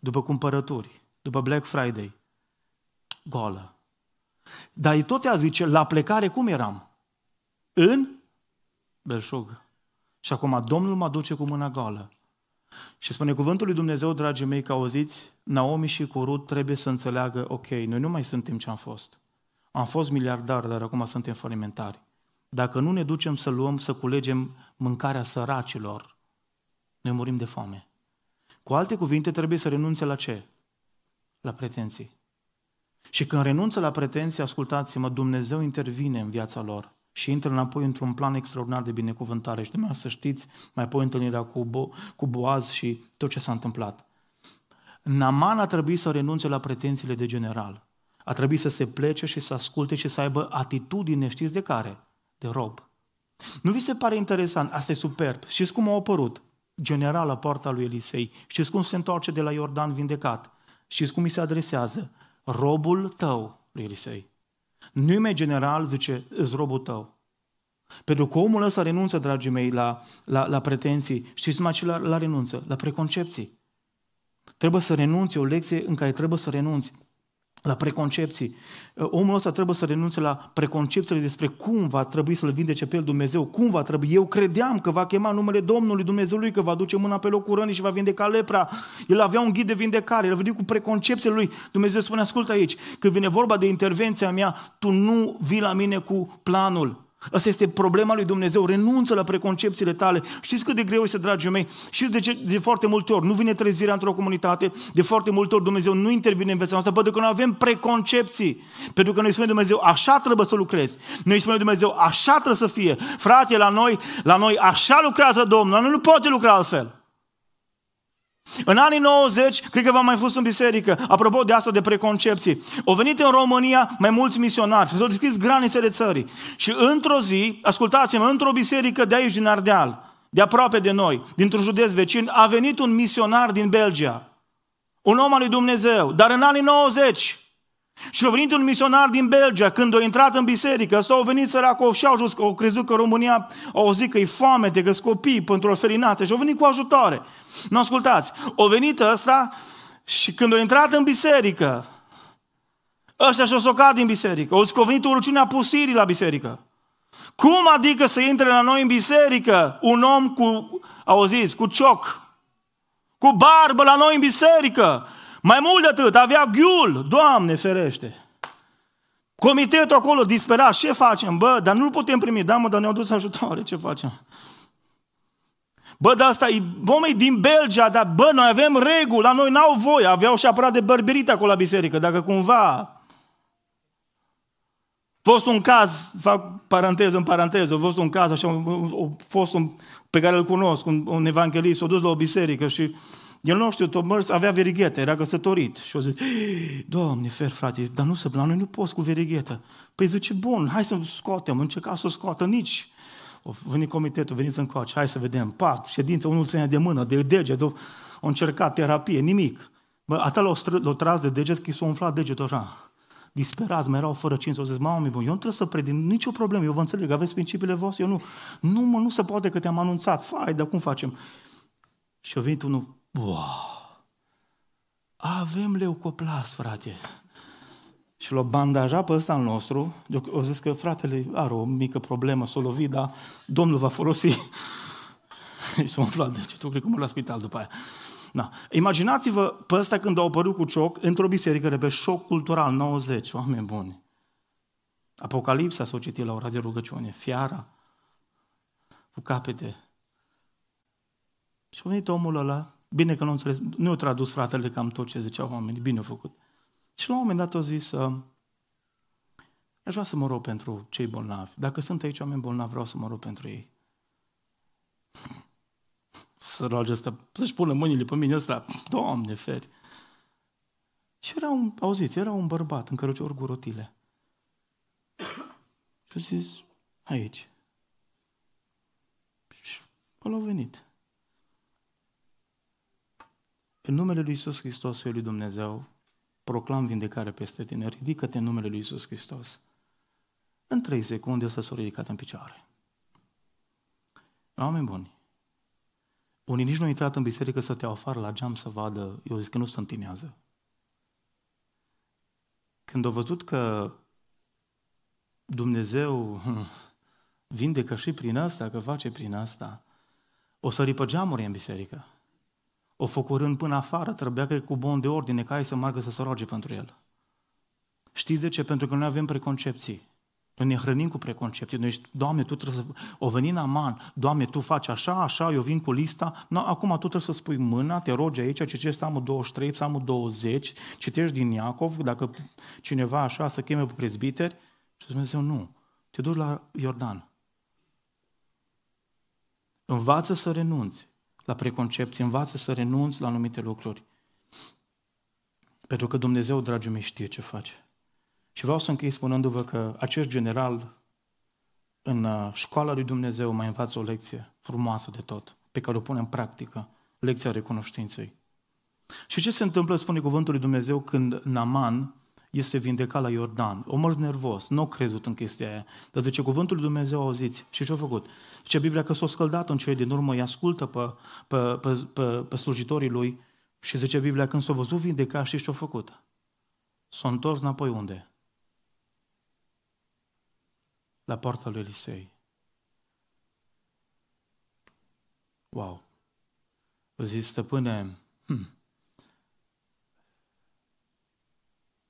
După cumpărături, după Black Friday, goală. Dar tot ea zice, la plecare cum eram? În belșug. Și acum Domnul mă duce cu mâna goală. Și spune cuvântul lui Dumnezeu, dragii mei, că auziți, Naomi și Corut trebuie să înțeleagă, ok, noi nu mai suntem ce am fost. Am fost miliardar, dar acum suntem falimentari. Dacă nu ne ducem să luăm, să culegem mâncarea săracilor, noi murim de foame. Cu alte cuvinte, trebuie să renunțe la ce? La pretenții. Și când renunță la pretenții, ascultați-mă, Dumnezeu intervine în viața lor și intră înapoi într-un plan extraordinar de binecuvântare. Și dumneavoastră să știți mai apoi întâlnirea cu, Bo- cu Boaz și tot ce s-a întâmplat. Naman a trebuit să renunțe la pretențiile de general. A trebuit să se plece și să asculte și să aibă atitudine, știți de care? De rob. Nu vi se pare interesant? Asta e superb. Știți cum au apărut? la poarta lui Elisei. Știți cum se întoarce de la Iordan vindecat? Știți cum îi se adresează? Robul tău, lui Elisei. Nume general zice, îți robul tău. Pentru că omul ăsta renunță, dragii mei, la, la, la pretenții. Știți numai ce la, la renunță? La preconcepții. Trebuie să renunți, o lecție în care trebuie să renunți la preconcepții. Uh, omul ăsta trebuie să renunțe la preconcepțiile despre cum va trebui să-l vindece pe el Dumnezeu, cum va trebui. Eu credeam că va chema numele Domnului Dumnezeului, că va duce mâna pe locul rănii și va vindeca lepra. El avea un ghid de vindecare, el venit cu preconcepțiile lui. Dumnezeu spune, ascultă aici, când vine vorba de intervenția mea, tu nu vii la mine cu planul. Asta este problema lui Dumnezeu. Renunță la preconcepțiile tale. Știți cât de greu este, dragii mei? Știți de ce? De foarte multe ori nu vine trezirea într-o comunitate, de foarte multe ori Dumnezeu nu intervine în viața noastră, pentru că noi avem preconcepții. Pentru că noi spunem Dumnezeu, așa trebuie să lucrezi. Noi spunem Dumnezeu, așa trebuie să fie. Frate, la noi, la noi așa lucrează Domnul, noi nu poate lucra altfel. În anii 90, cred că v-am mai fost în biserică, apropo de asta de preconcepții, au venit în România mai mulți misionari, s-au deschis granițele țării și într-o zi, ascultați-mă, într-o biserică de aici din Ardeal, de aproape de noi, dintr-un județ vecin, a venit un misionar din Belgia, un om al lui Dumnezeu, dar în anii 90, și a venit un misionar din Belgia, când a intrat în biserică, ăsta au venit săracov și au, au crezut că România au zis că e foame, că copii pentru o felinată și au venit cu ajutoare. Nu ascultați, O venit ăsta și când a intrat în biserică, ăștia și-au socat din biserică, au zis că a venit o a pusirii la biserică. Cum adică să intre la noi în biserică un om cu, auziți, cu cioc, cu barbă la noi în biserică? Mai mult de atât, avea ghiul, Doamne ferește. Comitetul acolo dispera, ce facem, bă, dar nu-l putem primi, da mă, dar ne-au dus ajutoare, ce facem? Bă, dar asta e, omei din Belgia, dar bă, noi avem reguli, la noi n-au voie, aveau și aparat de bărbirit acolo la biserică, dacă cumva... A fost un caz, fac paranteză în paranteză, a fost un caz, așa, a fost un, pe care îl cunosc, un, un evanghelist, s-a dus la o biserică și el nu știu, Tomărs avea verighetă, era căsătorit. Și o zis, Doamne, fer, frate, dar nu se la noi nu poți cu verighetă. Păi zice, bun, hai să scoatem, încerca să o scoată nici. O venit comitetul, veniți coace, hai să vedem. Pac, ședință, unul ține de mână, de deget, o, o încercat terapie, nimic. Bă, atât l-au, str- l-au tras de deget că i s-a umflat degetul așa disperați, mai erau fără cinci, o zis, mamă, bun, eu nu trebuie să predin, nicio problemă, eu vă înțeleg, aveți principiile voastre, eu nu, nu mă, nu se poate că te-am anunțat, fai, dar cum facem? Și a venit unul Wow! Avem leucoplas, frate! Și l-a bandajat pe ăsta al nostru. O zis că fratele are o mică problemă, s o lovi, dar Domnul va folosi. și s-a umflat tu cred că mă la spital după aia. Da. Imaginați-vă pe ăsta când au apărut cu cioc într-o biserică de pe șoc cultural, 90, oameni buni. Apocalipsa s-a citit la ora de rugăciune, fiara, cu capete. Și a venit omul ăla, Bine că nu înțeles, nu eu tradus fratele cam tot ce ziceau oamenii, bine a făcut. Și la un moment dat au zis, uh, aș vrea să mă rog pentru cei bolnavi. Dacă sunt aici oameni bolnavi, vreau să mă rog pentru ei. Să roage ăsta, să-și pună mâinile pe mine ăsta, Doamne feri! Și era un, auziți, era un bărbat în cărucior gurotile. Și a zis, aici. Și l-au venit. În numele Lui Isus Hristos, Fiul lui Dumnezeu, proclam vindecare peste tine. Ridică-te în numele Lui Isus Hristos. În trei secunde să s-a ridicat în picioare. Oameni buni, unii nici nu au intrat în biserică să te afară la geam să vadă, eu zic că nu se întinează. Când au văzut că Dumnezeu vindecă și prin asta, că face prin asta, o să ripă geamuri în biserică o focorând până afară, trebuia că cu bon de ordine ca ei să meargă să se roage pentru el. Știți de ce? Pentru că noi avem preconcepții. Noi ne hrănim cu preconcepții. Noi zici, Doamne, Tu trebuie să... O veni în aman. Doamne, Tu faci așa, așa, eu vin cu lista. No, acum Tu trebuie să spui mâna, te rogi aici, citești Psalmul 23, Psalmul 20, citești din Iacov, dacă cineva așa să cheme pe prezbiteri. Și Dumnezeu, nu. Te duci la Iordan. Învață să renunți la preconcepții, învață să renunți la anumite lucruri. Pentru că Dumnezeu, dragii mei, știe ce face. Și vreau să închei spunându-vă că acest general în uh, școala lui Dumnezeu mai învață o lecție frumoasă de tot, pe care o pune în practică, lecția recunoștinței. Și ce se întâmplă, spune cuvântul lui Dumnezeu, când Naman este vindecat la Iordan. Omul nervos, nu a crezut în chestia aia. Dar zice, cuvântul lui Dumnezeu auziți. Și ce-a făcut? Zice Biblia că s-a scăldat în cele din urmă, îi ascultă pe, pe, pe, pe, pe slujitorii lui și zice Biblia, când s-a văzut vindecat, și ce-a făcut? S-a întors înapoi unde? La poarta lui Elisei. Wow! Zis, stăpâne, hmm.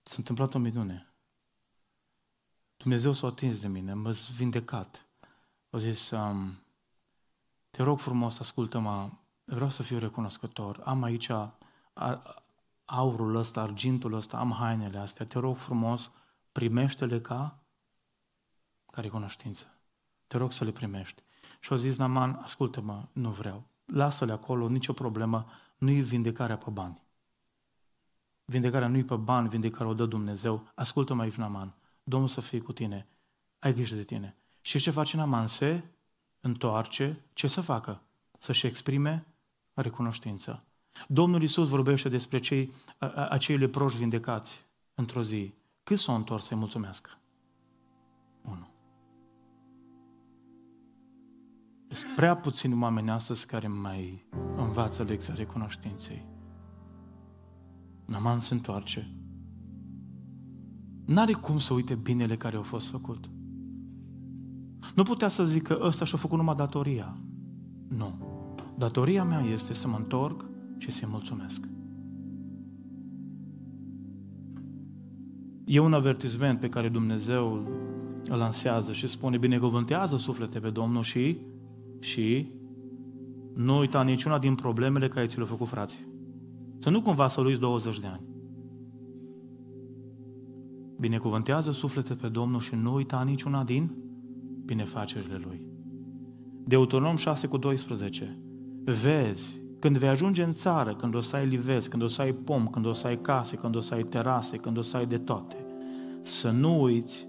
S-a întâmplat o minune. Dumnezeu s-a atins de mine, m-a vindecat. A zis, um, te rog frumos, ascultă-mă, vreau să fiu recunoscător, am aici aurul ăsta, argintul ăsta, am hainele astea, te rog frumos, primește-le ca, ca recunoștință. Te rog să le primești. Și au zis Naman, ascultă-mă, nu vreau, lasă-le acolo, nicio problemă, nu e vindecarea pe bani. Vindecarea nu-i pe bani, vindecarea o dă Dumnezeu. Ascultă-mă, Naman, Domnul să fie cu tine, ai grijă de tine. Și ce face Naman? Se întoarce, ce să facă? Să-și exprime recunoștință. Domnul Isus vorbește despre cei, a, a, acei leproși vindecați într-o zi. Cât s-au întors să-i mulțumească? Unu. Sunt prea puțini oameni astăzi care mai învață lecția recunoștinței. Naman se întoarce. N-are cum să uite binele care au fost făcut. Nu putea să zică, ăsta și-a făcut numai datoria. Nu. Datoria mea este să mă întorc și să-i mulțumesc. E un avertisment pe care Dumnezeu îl lansează și spune, binecuvântează suflete pe Domnul și, și nu uita niciuna din problemele care ți le-au făcut frații. Să nu cumva să luiți 20 de ani. Binecuvântează suflete pe Domnul și nu uita niciuna din binefacerile Lui. Deuteronom 6 cu 12. Vezi, când vei ajunge în țară, când o să ai livezi, când o să ai pom, când o să ai case, când o să ai terase, când o să ai de toate, să nu uiți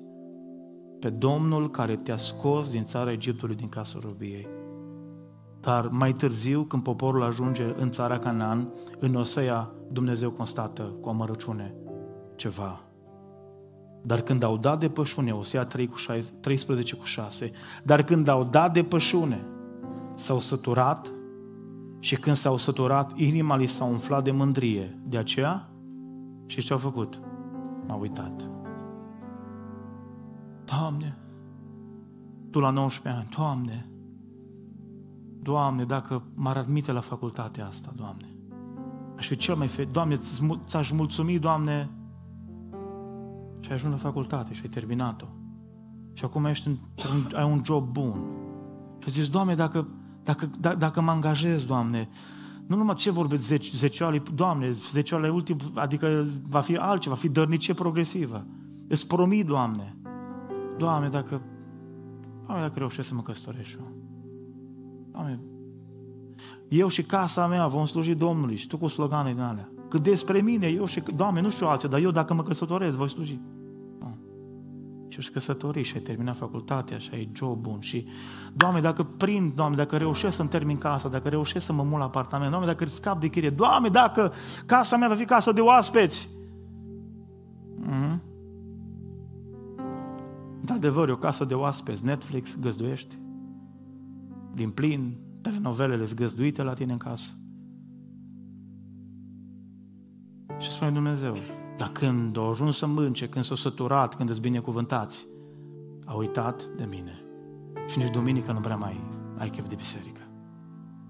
pe Domnul care te-a scos din țara Egiptului, din casa robiei dar mai târziu, când poporul ajunge în țara Canaan, în Osea, Dumnezeu constată cu amărăciune ceva. Dar când au dat de pășune, Osea 3 cu 6, 13 cu 6, dar când au dat de pășune, s-au săturat și când s-au săturat, inima li s-a umflat de mândrie. De aceea, și ce au făcut? M-au uitat. Doamne, tu la 19 ani, Doamne, Doamne, dacă m-ar admite la facultatea asta, Doamne, aș fi cel mai fericit. Doamne, ți-aș mulțumi, Doamne, și ai ajuns la facultate și ai terminat-o. Și acum ești un, ai un job bun. Și a zis, Doamne, dacă, dacă, dacă, dacă mă angajez, Doamne, nu numai ce vorbesc zece, zecioale, Doamne, zece zecioale ultim, adică va fi altceva, va fi dărnicie progresivă. Îți promit, Doamne, Doamne, dacă, Doamne, dacă reușesc să mă căsătoresc eu. Doamne, eu și casa mea vom sluji Domnului și tu cu sloganul din alea. Că despre mine, eu și... Doamne, nu știu alții, dar eu dacă mă căsătoresc, voi sluji. Nu. Și ești căsătorit și ai terminat facultatea și ai job bun și... Doamne, dacă prind, Doamne, dacă reușesc să-mi termin casa, dacă reușesc să mă mul apartament, Doamne, dacă scap de chirie, Doamne, dacă casa mea va fi casă de oaspeți. Mm-hmm. De adevăr, o casă de oaspeți, Netflix, găzduiește din plin, telenovelele zgăzduite la tine în casă. Și spune Dumnezeu, dar când au ajuns să mânce, când s-au săturat, când îți binecuvântați, a uitat de mine. Și nici duminică nu prea mai ai chef de biserică.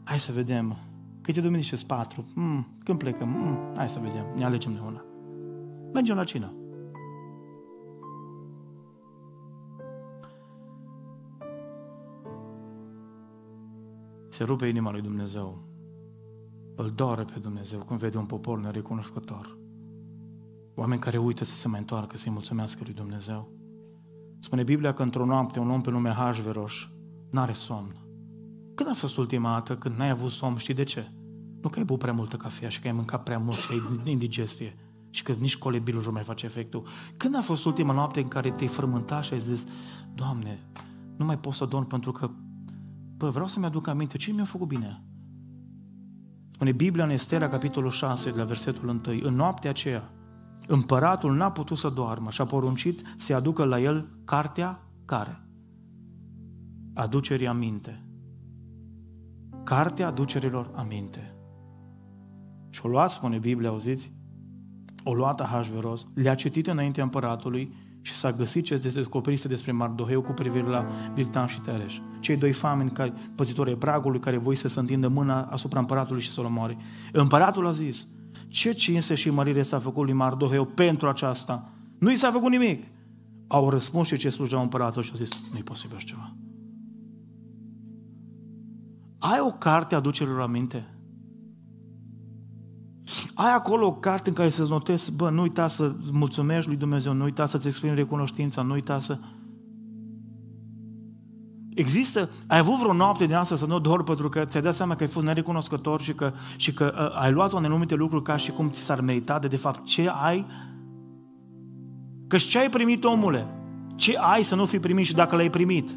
Hai să vedem. Câte duminici sunt patru? Mm, când plecăm? Mm, hai să vedem. Ne alegem de una. Mergem la cină. Se rupe inima lui Dumnezeu. Îl doare pe Dumnezeu când vede un popor nerecunoscător. Oameni care uită să se mai întoarcă, să-i mulțumească lui Dumnezeu. Spune Biblia că într-o noapte un om pe nume Hașveroș n-are somn. Când a fost ultima dată când n-ai avut somn, știi de ce? Nu că ai băut prea multă cafea și că ai mâncat prea mult și ai indigestie și că nici colebilul nu mai face efectul. Când a fost ultima noapte în care te-ai frământat și ai zis, Doamne, nu mai pot să dorm pentru că Păi vreau să-mi aduc aminte ce mi-a făcut bine. Spune Biblia în Estera, capitolul 6, de la versetul 1. În noaptea aceea, împăratul n-a putut să doarmă și a poruncit să aducă la el cartea care? Aducerii aminte. Cartea aducerilor aminte. Și o luat, spune Biblia, auziți? O luat Ahasveros, le-a citit înaintea împăratului și s-a găsit ce descoperise despre Mardoheu cu privire la Biltan și Tereș. Cei doi famini care, păzitori ai pragului care voi să se întindă mâna asupra împăratului și să-l omoare. Împăratul a zis, ce cinse și mărire s-a făcut lui Mardoheu pentru aceasta? Nu i s-a făcut nimic. Au răspuns și ce slujeau împăratul și au zis, nu-i posibil așa ceva. Ai o carte a aducerilor aminte? ai acolo o carte în care să-ți notezi, bă, nu uita să mulțumești lui Dumnezeu, nu uita să-ți exprimi recunoștința, nu uita să... Există, ai avut vreo noapte din asta să nu dor pentru că ți-ai dat seama că ai fost nerecunoscător și că, și că uh, ai luat anumite lucruri ca și cum ți s-ar merita de, de fapt ce ai? Că ce ai primit, omule? Ce ai să nu fi primit și dacă l-ai primit? Și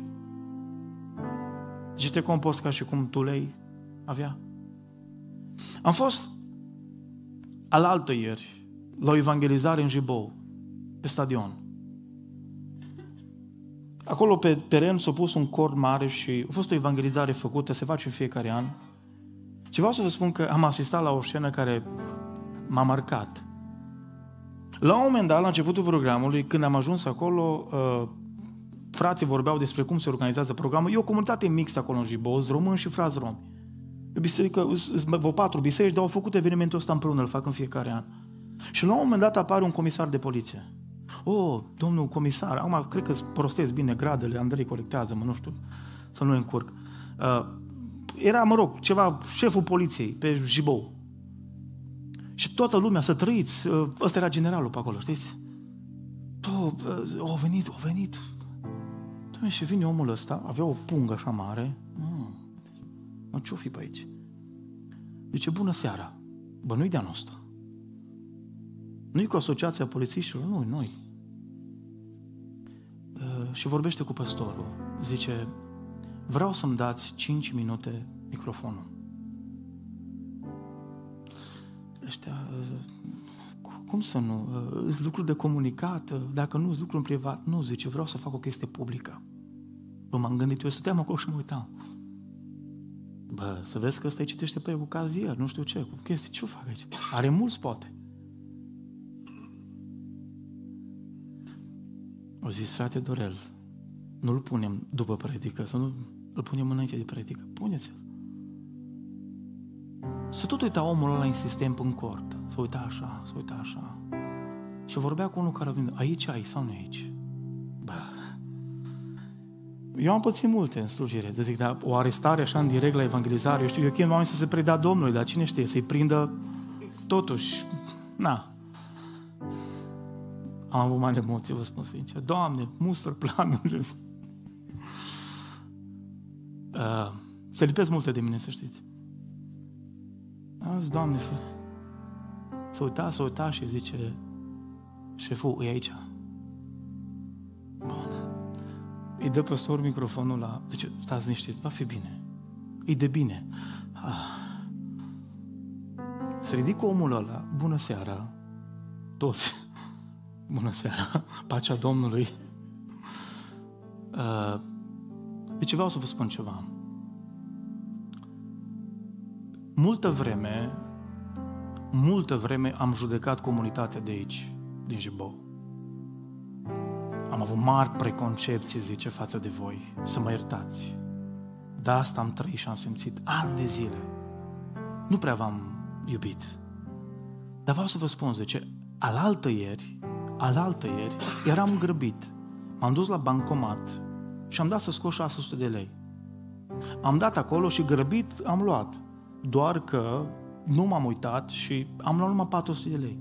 deci te compost ca și cum tu le-ai avea. Am fost alaltă ieri, la o evangelizare în Jibou, pe stadion. Acolo pe teren s-a pus un cor mare și a fost o evangelizare făcută, se face în fiecare an. Și vreau să vă spun că am asistat la o scenă care m-a marcat. La un moment dat, la începutul programului, când am ajuns acolo, uh, frații vorbeau despre cum se organizează programul. E o comunitate mixtă acolo în Jibou, români și frați romi biserică, vreo patru biserici, dar au făcut evenimentul ăsta împreună, îl fac în fiecare an. Și la un moment dat apare un comisar de poliție. O, oh, domnul comisar, acum cred că prostez bine gradele, Andrei colectează, mă, nu știu, să nu încurc. Uh, era, mă rog, ceva, șeful poliției pe Jibou. Și toată lumea, să trăiți, uh, ăsta era generalul pe acolo, știți? To, uh, au venit, au venit. Doamne, și vine omul ăsta, avea o pungă așa mare, Mă, ce-o fi pe aici? Zice, bună seara. Bă, nu-i de-a noastră. Nu-i cu asociația polițiștilor, nu, noi. Uh, și vorbește cu pastorul. Zice, vreau să-mi dați 5 minute microfonul. Ăștia, uh, cum să nu? Uh, Îs lucruri de comunicat, dacă nu, sunt lucruri în privat. Nu, zice, vreau să fac o chestie publică. Bă, m-am gândit, eu stăteam acolo și mă uitam. Bă, să vezi că ăsta îi citește pe cu nu știu ce, cu chestii, ce fac aici? Are mulți, poate. O zis, frate Dorel, nu-l punem după predică, să nu îl punem înainte de predică. Puneți-l. Să tot uita omul ăla insistent în cort. Să uita așa, să uita așa. Și vorbea cu unul care vine, aici ai sau nu aici? Eu am pățit multe în slujire, de zic, dar o arestare așa în direct la evangelizare, eu știu, eu chem oameni să se predea Domnului, dar cine știe, să-i prindă totuși, na. Am avut mare emoție, vă spun sincer. Doamne, mustră planurile. Uh, se lipesc multe de mine, să știți. Am zis, Doamne, fă. să a uitat, și zice, șeful, e aici. îi dă păstor microfonul la... Zice, stați niște, va fi bine. Îi de bine. Ah. Se ridică omul ăla, bună seara, toți, bună seara, pacea Domnului. Uh, ah. deci vreau să vă spun ceva. Multă vreme, multă vreme am judecat comunitatea de aici, din Jibou am avut mari preconcepții, zice, față de voi, să mă iertați. Dar asta am trăit și am simțit ani de zile. Nu prea v-am iubit. Dar vreau să vă spun, zice, alaltă ieri, alaltă ieri, eram grăbit. M-am dus la bancomat și am dat să scot 600 de lei. Am dat acolo și grăbit am luat. Doar că nu m-am uitat și am luat numai 400 de lei.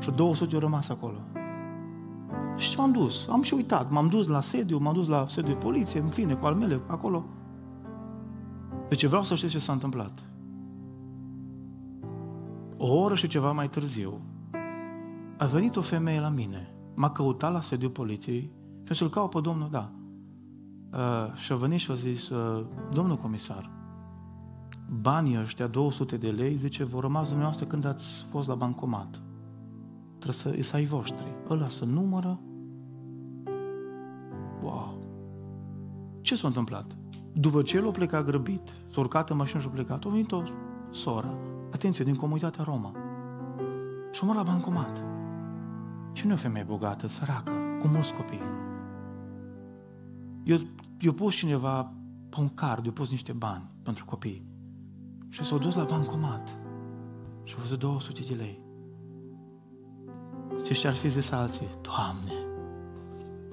Și 200 au rămas acolo. Și m-am dus. Am și uitat. M-am dus la sediu, m-am dus la sediu poliție, în fine, cu al mele, acolo. Deci vreau să știți ce s-a întâmplat. O oră și ceva mai târziu, a venit o femeie la mine. M-a căutat la sediu poliției și să-l caut pe domnul, da. Uh, și a venit și a zis, uh, domnul comisar, banii ăștia, 200 de lei, zice, vor rămas dumneavoastră când ați fost la bancomat trebuie să îi ai voștri. Ăla să numără. Wow! Ce s-a întâmplat? După ce el a plecat grăbit, s-a urcat în mașină și a plecat, a venit o soră, atenție, din comunitatea Roma. Și mă la bancomat. Și nu e o femeie bogată, săracă, cu mulți copii. Eu, eu pus cineva pe un card, eu pus niște bani pentru copii. Și s-au dus la bancomat și au văzut 200 de lei. Știți ce ar fi zis alții? Doamne,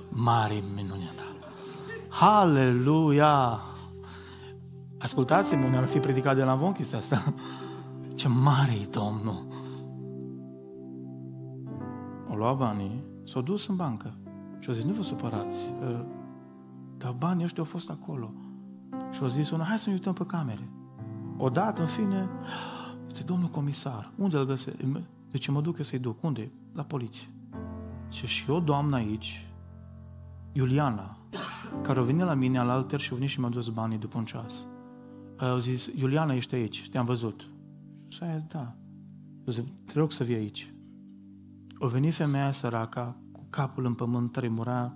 mare minunea ta! Haleluia! Ascultați-mă, ne-ar fi predicat de la von chestia asta. Ce mare e Domnul! O lua banii, s-o dus în bancă și o zis, nu vă supărați, ă, dar banii ăștia au fost acolo. Și o zis una, hai să ne uităm pe camere. Odată, în fine, este domnul comisar, unde îl găsesc? Zice, mă duc eu să-i duc. Unde? La poliție. Și și eu, doamnă aici, Iuliana, care a venit la mine al alter și a venit și mi-a dus banii după un ceas. Au zis, Iuliana, ești aici, te-am văzut. Și a zis, da. Eu zic, te rog să vii aici. O venit femeia săraca, cu capul în pământ, tremura.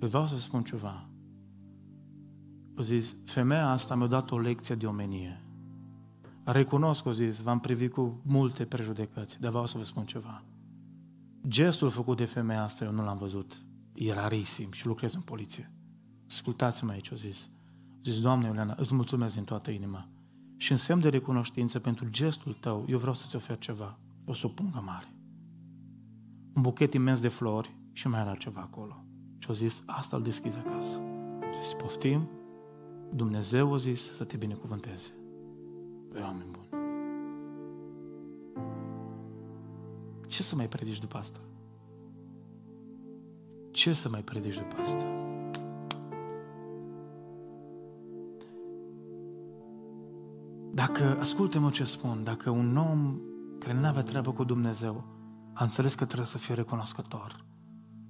Eu vreau să spun ceva. O zis, femeia asta mi-a dat o lecție de omenie. Recunosc că zis, v-am privit cu multe prejudecăți, dar vreau să vă spun ceva. Gestul făcut de femeia asta eu nu l-am văzut. E rarisim și lucrez în poliție. Ascultați-mă aici, o zis. Zis, Doamne Iuliana, îți mulțumesc din toată inima. Și în semn de recunoștință pentru gestul tău, eu vreau să-ți ofer ceva. O supungă mare. Un buchet imens de flori și mai era ceva acolo. Și-o zis, asta îl deschizi acasă. Și zis, poftim, Dumnezeu o zis să te binecuvânteze pe oameni buni. Ce să mai predici după asta? Ce să mai predici după asta? Dacă, ascultă-mă ce spun, dacă un om care nu avea treabă cu Dumnezeu a înțeles că trebuie să fie recunoscător,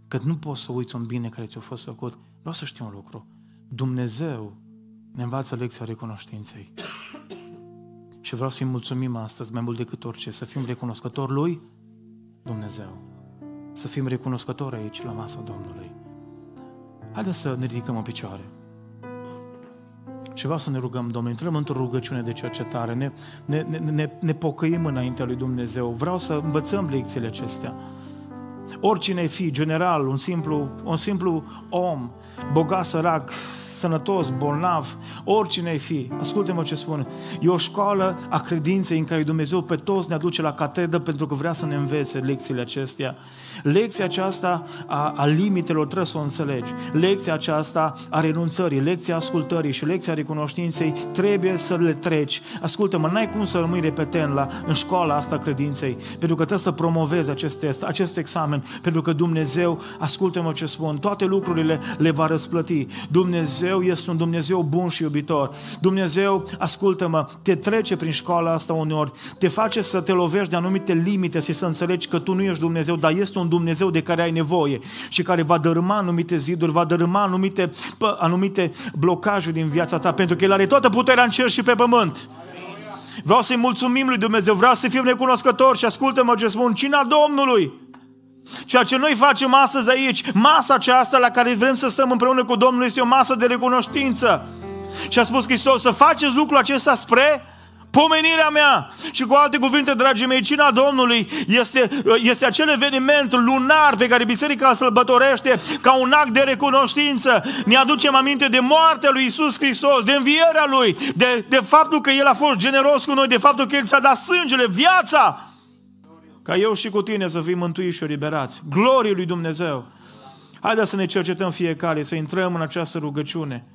că nu poți să uiți un bine care ți-a fost făcut, vreau să știu un lucru. Dumnezeu ne învață lecția recunoștinței. Și vreau să-i mulțumim astăzi mai mult decât orice, să fim recunoscători lui Dumnezeu. Să fim recunoscători aici, la masa Domnului. Haideți să ne ridicăm în picioare. Și vreau să ne rugăm, Domnul, intrăm într-o rugăciune de cercetare, ne, ne, ne, ne, ne pocăim înaintea lui Dumnezeu. Vreau să învățăm lecțiile acestea. Oricine fi, general, un simplu, un simplu om, bogat, sărac, sănătos, bolnav, oricine ai fi. Ascultă-mă ce spune. E o școală a credinței în care Dumnezeu pe toți ne aduce la catedă pentru că vrea să ne învețe lecțiile acestea. Lecția aceasta a, a limitelor trebuie să o înțelegi. Lecția aceasta a renunțării, lecția ascultării și lecția recunoștinței trebuie să le treci. Ascultă-mă, n-ai cum să rămâi repetent la, în școala asta credinței, pentru că trebuie să promovezi acest test, acest examen, pentru că Dumnezeu, ascultă-mă ce spun, toate lucrurile le va răsplăti. Dumnezeu Dumnezeu este un Dumnezeu bun și iubitor. Dumnezeu, ascultă-mă, te trece prin școala asta uneori, te face să te lovești de anumite limite și să înțelegi că tu nu ești Dumnezeu, dar este un Dumnezeu de care ai nevoie și care va dărâma anumite ziduri, va dărâma anumite, pă, anumite blocaje din viața ta, pentru că El are toată puterea în cer și pe pământ. Vreau să-i mulțumim lui Dumnezeu, vreau să fim recunoscători și ascultă-mă ce spun, cina Domnului Ceea ce noi facem astăzi aici, masa aceasta la care vrem să stăm împreună cu Domnul, este o masă de recunoștință. Și a spus Hristos, să faceți lucrul acesta spre pomenirea mea. Și cu alte cuvinte, dragii mei, cina Domnului este, este acel eveniment lunar pe care biserica îl sărbătorește ca un act de recunoștință. Ne aducem aminte de moartea lui Isus Hristos, de învierea lui, de, de faptul că El a fost generos cu noi, de faptul că El ți-a dat sângele, viața ca eu și cu tine să fim mântuiți și eliberați. Glorie lui Dumnezeu! Haideți să ne cercetăm fiecare, să intrăm în această rugăciune.